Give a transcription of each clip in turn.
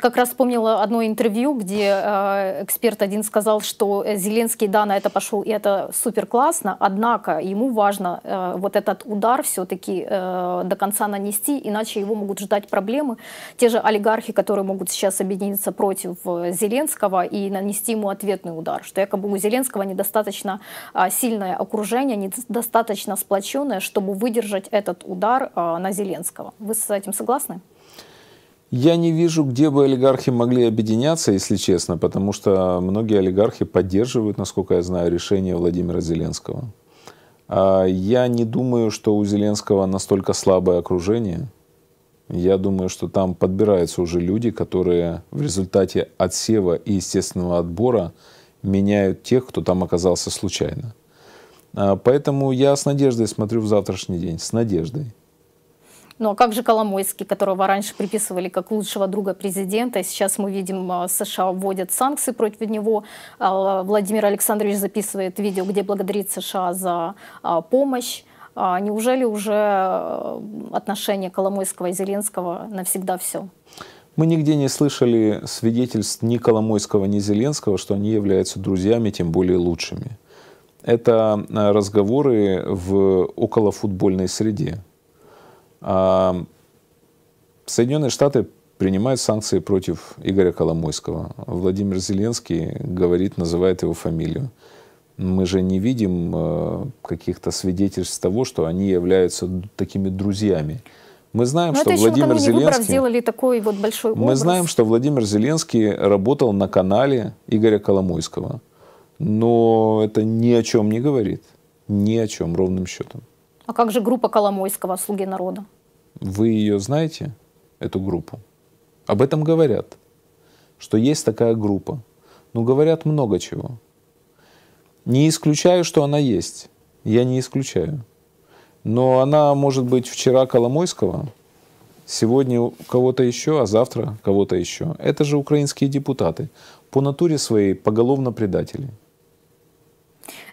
Как раз вспомнила одно интервью, где э, эксперт один сказал, что э, Зеленский, да, на это пошел, и это супер классно, однако ему важно э, вот этот удар все-таки э, до конца нанести, иначе его могут ждать проблемы. Те же олигархи, которые могут сейчас объединиться против э, Зеленского и нанести ему ответный удар, что якобы у Зеленского недостаточно э, сильное окружение, недостаточно сплоченное, чтобы выдержать этот удар э, на Зеленского. Вы с этим согласны? Я не вижу, где бы олигархи могли объединяться, если честно, потому что многие олигархи поддерживают, насколько я знаю, решение Владимира Зеленского. А я не думаю, что у Зеленского настолько слабое окружение. Я думаю, что там подбираются уже люди, которые в результате отсева и естественного отбора меняют тех, кто там оказался случайно. А поэтому я с надеждой смотрю в завтрашний день. С надеждой. Ну а как же Коломойский, которого раньше приписывали как лучшего друга президента, сейчас мы видим, а, США вводят санкции против него. А, Владимир Александрович записывает видео, где благодарит США за а, помощь. Неужели уже отношения Коломойского и Зеленского навсегда все? Мы нигде не слышали свидетельств ни Коломойского, ни Зеленского, что они являются друзьями, тем более лучшими. Это разговоры в околофутбольной среде. А, Соединенные Штаты принимают санкции против Игоря Коломойского. Владимир Зеленский говорит, называет его фамилию. Мы же не видим э, каких-то свидетельств того, что они являются такими друзьями. Мы знаем, Но ну, что это Владимир Зеленский. сделали такой вот большой. Образ. Мы знаем, что Владимир Зеленский работал на канале Игоря Коломойского, но это ни о чем не говорит, ни о чем ровным счетом. А как же группа Коломойского «Слуги народа»? Вы ее знаете, эту группу? Об этом говорят, что есть такая группа. Но ну, говорят много чего. Не исключаю, что она есть. Я не исключаю. Но она может быть вчера Коломойского, сегодня кого-то еще, а завтра кого-то еще. Это же украинские депутаты. По натуре своей поголовно предатели.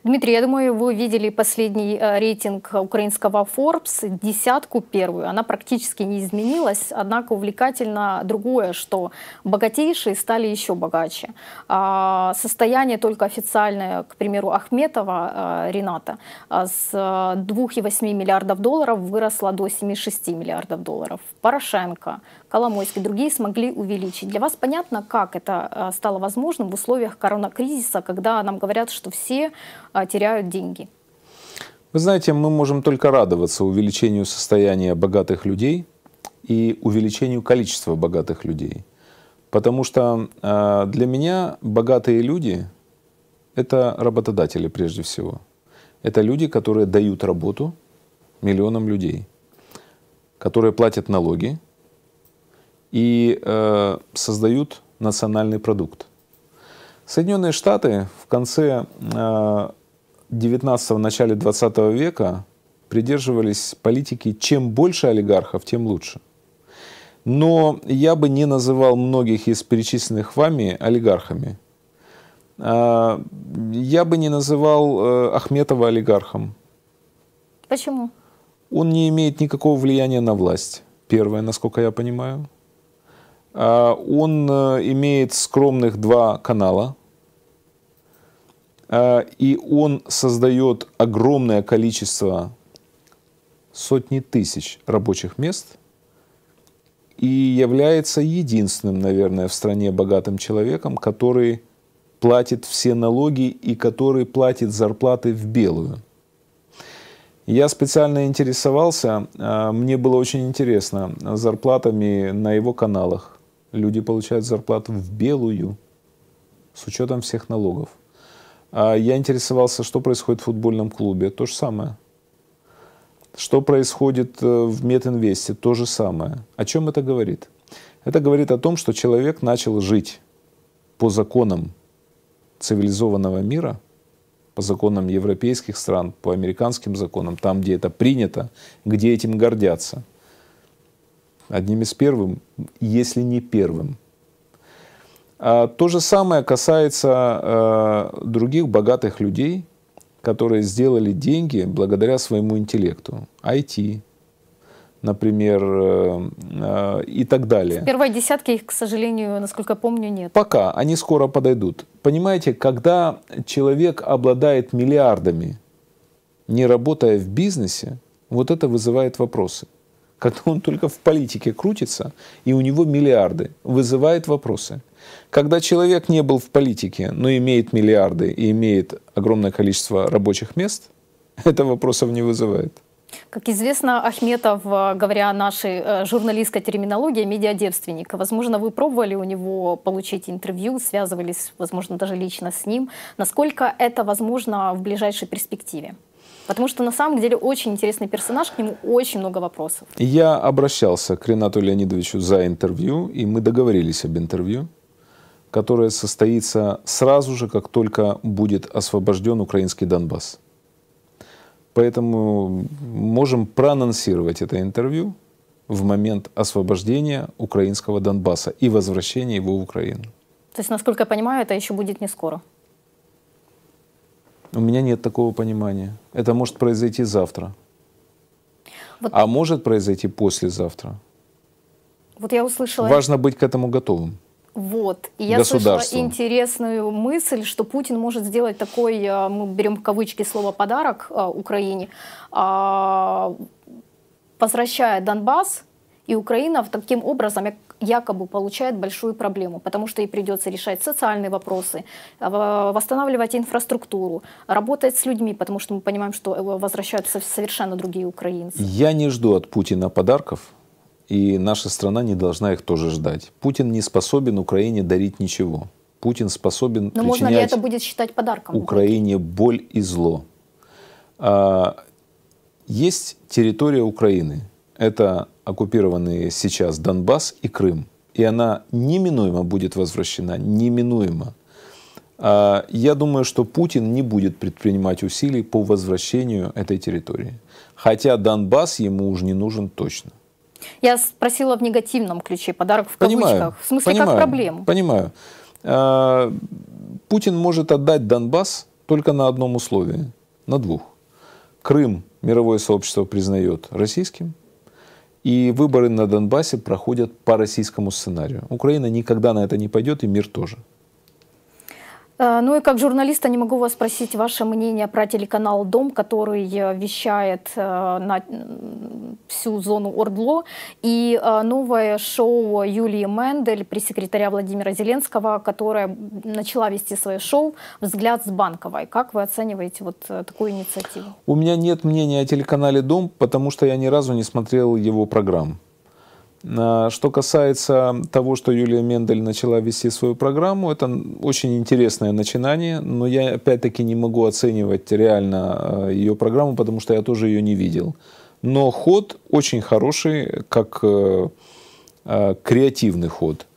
Дмитрий, я думаю, вы видели последний э, рейтинг украинского Forbes, десятку первую. Она практически не изменилась, однако увлекательно другое, что богатейшие стали еще богаче. А, состояние только официальное, к примеру, Ахметова э, Рената, э, с 2,8 миллиардов долларов выросло до 7,6 миллиардов долларов. Порошенко, Коломойский, другие смогли увеличить. Для вас понятно, как это стало возможным в условиях коронакризиса, когда нам говорят, что все а, теряют деньги? Вы знаете, мы можем только радоваться увеличению состояния богатых людей и увеличению количества богатых людей. Потому что а, для меня богатые люди — это работодатели прежде всего. Это люди, которые дают работу миллионам людей, которые платят налоги и э, создают национальный продукт. Соединенные Штаты в конце э, 19-го, начале 20 века придерживались политики «чем больше олигархов, тем лучше». Но я бы не называл многих из перечисленных вами олигархами. А, я бы не называл э, Ахметова олигархом. Почему? Он не имеет никакого влияния на власть. Первое, насколько я понимаю. А, он э, имеет скромных два канала – Э, и он создает огромное количество, сотни тысяч рабочих мест, и является единственным, наверное, в стране богатым человеком, который платит все налоги и который платит зарплаты в белую. Я специально интересовался, э, мне было очень интересно, зарплатами на его каналах. Люди получают зарплату в белую с учетом всех налогов. А, я интересовался, что происходит в футбольном клубе. То же самое. Что происходит э, в Мединвесте? То же самое. О чем это говорит? Это говорит о том, что человек начал жить по законам цивилизованного мира, по законам европейских стран, по американским законам, там, где это принято, где этим гордятся. Одним из первым, если не первым, а, то же самое касается э, других богатых людей, которые сделали деньги благодаря своему интеллекту. IT, например, э, э, и так далее. В первой десятке их, к сожалению, насколько помню, нет. Пока, они скоро подойдут. Понимаете, когда человек обладает миллиардами, не работая в бизнесе, вот это вызывает вопросы. Когда он только в политике крутится, и у него миллиарды, вызывает вопросы. Когда человек не был в политике, но имеет миллиарды и имеет огромное количество рабочих мест, это вопросов не вызывает. Как известно, Ахметов, э, говоря нашей э, журналистской терминологии, медиадевственник. Возможно, вы пробовали у него получить интервью, связывались, возможно, даже лично с ним. Насколько это возможно в ближайшей перспективе? Потому что на самом деле очень интересный персонаж, к нему очень много вопросов. Я обращался к Ренату Леонидовичу за интервью, и мы договорились об интервью которое состоится сразу же, как только будет освобожден украинский Донбасс. Поэтому можем проанонсировать это интервью в момент освобождения украинского Донбасса и возвращения его в Украину. То есть, насколько я понимаю, это еще будет не скоро. У меня нет такого понимания. Это может произойти завтра. Вот... А может произойти послезавтра. Вот я услышала. Важно быть к этому готовым. Вот. И я слышала интересную мысль, что Путин может сделать такой, э, мы берем в кавычки слово «подарок» э, Украине, а, возвращая Донбасс, и Украина таким образом якобы получает большую проблему, потому что ей придется решать социальные вопросы, э, восстанавливать инфраструктуру, работать с людьми, потому что мы понимаем, что возвращаются совершенно другие украинцы. Я не жду от Путина подарков, и наша страна не должна их тоже ждать. Путин не способен Украине дарить ничего. Путин способен Но можно ли это будет считать подарком? Украине боль и зло. А, есть территория Украины. Это оккупированные сейчас Донбасс и Крым. И она неминуемо будет возвращена, неминуемо. А, я думаю, что Путин не будет предпринимать усилий по возвращению этой территории. Хотя Донбасс ему уже не нужен точно. Я спросила в негативном ключе, подарок в понимаю, кавычках. В смысле, понимаю, как проблему. Понимаю. А, Путин может отдать Донбасс только на одном условии, на двух. Крым мировое сообщество признает российским, и выборы на Донбассе проходят по российскому сценарию. Украина никогда на это не пойдет, и мир тоже. А, ну и как журналиста не могу вас спросить ваше мнение про телеканал «Дом», который э, вещает э, на, всю зону Ордло. И а, новое шоу Юлии Мендель, пресс-секретаря Владимира Зеленского, которая начала вести свое шоу «Взгляд с Банковой». Как вы оцениваете вот э, такую инициативу? У меня нет мнения о телеканале «Дом», потому что я ни разу не смотрел его программ. А, что касается того, что Юлия Мендель начала вести свою программу, это очень интересное начинание, но я опять-таки не могу оценивать реально а, ее программу, потому что я тоже ее не видел но ход очень хороший, как э, э, креативный ход.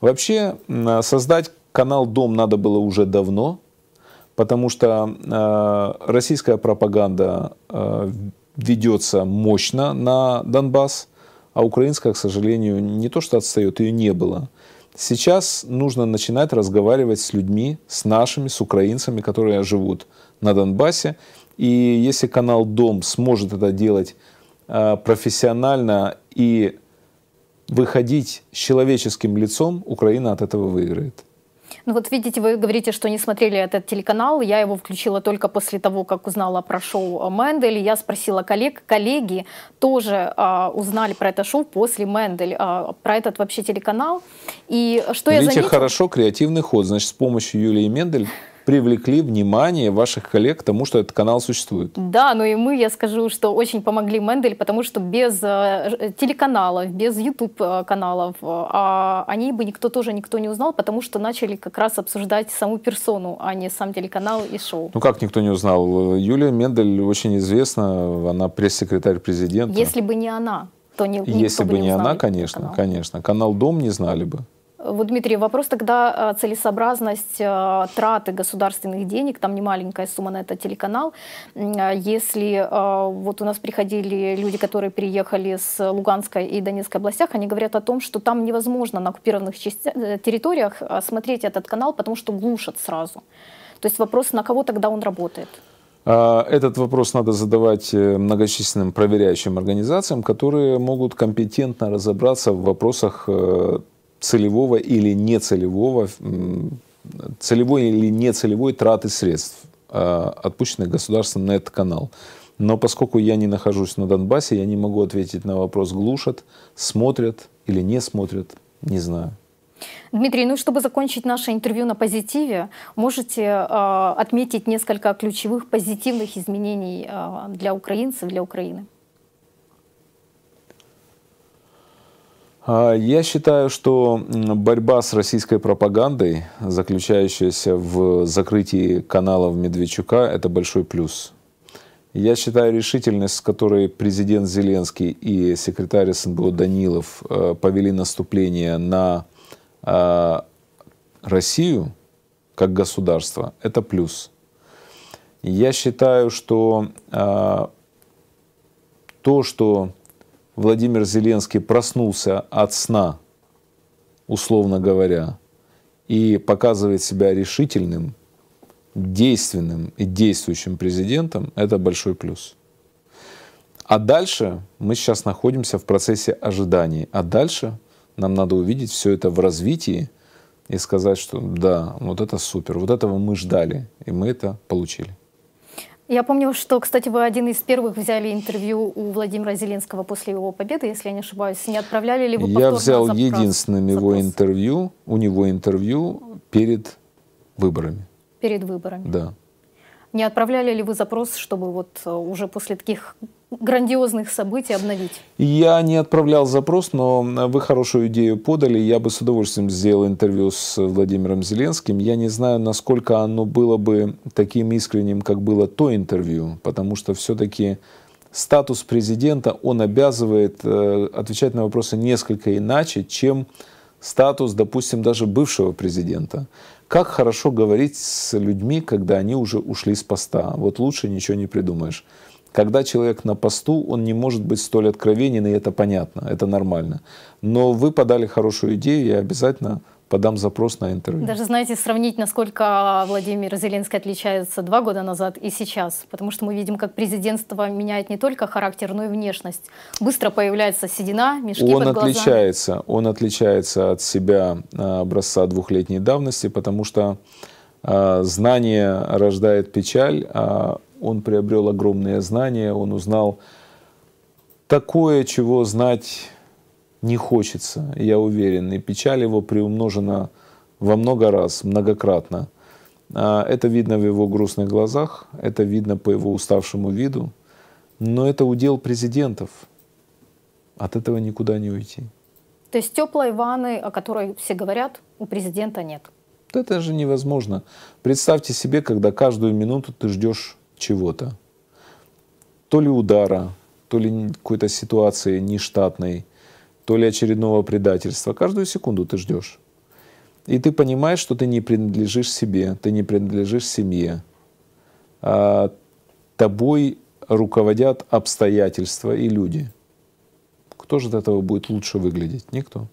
Вообще э, создать канал «Дом» надо было уже давно, потому что российская пропаганда ведется мощно на Донбасс, а украинская, к сожалению, не то что отстает, ее не было. Сейчас нужно начинать разговаривать с людьми, с нашими, с украинцами, которые живут на Донбассе. И если канал «Дом» сможет это делать Э, профессионально и выходить с человеческим лицом, Украина от этого выиграет. Ну вот видите, вы говорите, что не смотрели этот телеканал. Я его включила только после того, как узнала про шоу Мендель. Я спросила коллег. Коллеги тоже э, узнали про это шоу после Мендель, э, а, про этот вообще телеканал. И что видите, я заметила... хорошо, креативный ход. Значит, с помощью Юлии Мендель привлекли внимание ваших коллег к тому, что этот канал существует. Да, но ну и мы, я скажу, что очень помогли Мендель, потому что без э, телеканала, без YouTube-каналов э, э, а о ней бы никто тоже никто не узнал, потому что начали как раз обсуждать саму персону, а не сам телеканал и шоу. Ну как никто не узнал? Юлия Мендель очень известна, она пресс-секретарь президента. Если бы не она, то не, Если бы не, не она, конечно, канал. конечно. Канал «Дом» не знали бы. Вот, Дмитрий, вопрос тогда а, целесообразность а, траты государственных денег, там немаленькая сумма на этот телеканал. А, если вот у нас приходили люди, которые переехали с Луганской и Донецкой областях, они говорят о том, что там невозможно на оккупированных э, территориях смотреть этот канал, потому что глушат сразу. То есть вопрос, на кого тогда он работает? Этот вопрос надо задавать э, многочисленным проверяющим организациям, которые могут компетентно разобраться в вопросах э, целевого или нецелевого, целевой или нецелевой траты средств, а, отпущенных государством на этот канал. Но поскольку я не нахожусь на Донбассе, я не могу ответить на вопрос, глушат, смотрят или не смотрят, не знаю. Дмитрий, ну чтобы закончить наше интервью на позитиве, можете э, отметить несколько ключевых позитивных изменений э, для украинцев, для Украины? А, я считаю, что борьба с российской пропагандой, заключающаяся в закрытии каналов Медведчука, это большой плюс. Я считаю решительность, с которой президент Зеленский и секретарь СНБО Данилов э, повели наступление на а, Россию как государство, это плюс. Я считаю, что а, то, что Владимир Зеленский проснулся от сна, условно говоря, и показывает себя решительным, действенным и действующим президентом, это большой плюс. А дальше мы сейчас находимся в процессе ожиданий. А дальше нам надо увидеть все это в развитии и сказать, что да, вот это супер, вот этого мы ждали, и мы это получили. Я помню, что, кстати, вы один из первых взяли интервью у Владимира Зеленского после его победы, если я не ошибаюсь. Не отправляли ли вы Я взял запрос, единственным его интервью, у него интервью перед выборами. Перед выборами? Да. Не отправляли ли вы запрос, чтобы вот э, уже после таких грандиозных событий обновить? Я не отправлял запрос, но вы хорошую идею подали. Я бы с удовольствием сделал интервью с Владимиром Зеленским. Я не знаю, насколько оно было бы таким искренним, как было то интервью, потому что все-таки статус президента, он обязывает э, отвечать на вопросы несколько иначе, чем статус, допустим, даже бывшего президента. Как хорошо говорить с людьми, когда они уже ушли с поста. Вот лучше ничего не придумаешь. Когда человек на посту, он не может быть столь откровенен, и это понятно, это нормально. Но вы подали хорошую идею, я обязательно подам запрос на интервью. Даже, знаете, сравнить, насколько Владимир Зеленский отличается два года назад и сейчас. Потому что мы видим, как президентство меняет не только характер, но и внешность. Быстро появляется седина, мешки он под глазами. отличается, Он отличается от себя а, образца двухлетней давности, потому что а, знание рождает печаль, а он приобрел огромные знания, он узнал такое, чего знать не хочется, я уверен. И печаль его приумножена во много раз, многократно. А, это видно в его грустных глазах, это видно по его уставшему виду. Но это удел президентов. От этого никуда не уйти. То есть теплой ванны, о которой все говорят, у президента нет? Это же невозможно. Представьте себе, когда каждую минуту ты ждешь чего-то. То ли удара, то ли какой-то ситуации нештатной, то ли очередного предательства. Каждую секунду ты ждешь. И ты понимаешь, что ты не принадлежишь себе, ты не принадлежишь семье. А тобой руководят обстоятельства и люди. Кто же от этого будет лучше выглядеть? Никто.